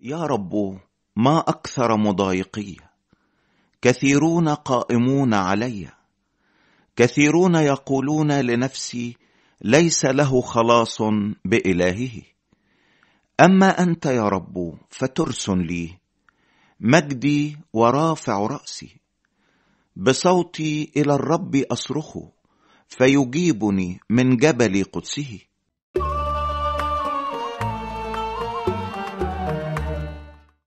يا رب ما اكثر مضايقي كثيرون قائمون علي كثيرون يقولون لنفسي ليس له خلاص بالهه اما انت يا رب فترس لي مجدي ورافع راسي بصوتي الى الرب اصرخ فيجيبني من جبل قدسه